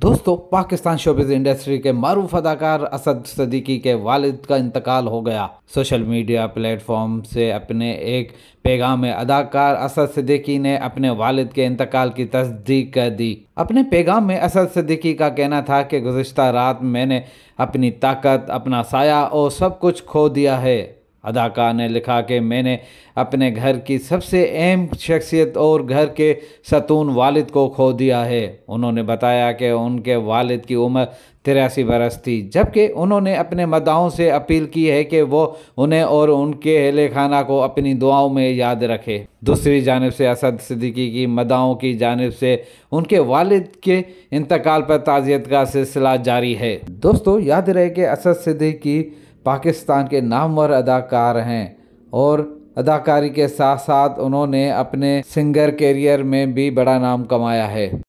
दोस्तों Pakistan showbiz industry के मरूफ अदाकार असद सदीकी के वालिद का इंतकाल हो गया सोशल मीडिया प्लेटफॉर्म से अपने एक पैगाम में अदाकार असद सदीकी ने अपने वालिद के इंतकाल की तस्दीक कर दी अपने पैगाम में असद सदीकी का कहना था कि गुजशत रात मैंने अपनी ताकत अपना साया और सब कुछ खो दिया है अदाकार ने लिखा कि मैंने अपने घर की सबसे अहम शख्सियत और घर के सतून वालिद को खो दिया है उन्होंने बताया कि उनके वालिद की उम्र तिरासी बरस थी जबकि उन्होंने अपने मदाओं से अपील की है कि वो उन्हें और उनके अहले खाना को अपनी दुआओं में याद रखे दूसरी जानब से असद सिद्दीकी की मदाओं की जानब से उनके वालिद के इंतकाल पर ताज़ियत का सिलसिला जारी है दोस्तों याद रहे कि असद सिद्दीकी पाकिस्तान के नामवर अदाकार हैं और अदाकारी के साथ साथ उन्होंने अपने सिंगर कैरियर में भी बड़ा नाम कमाया है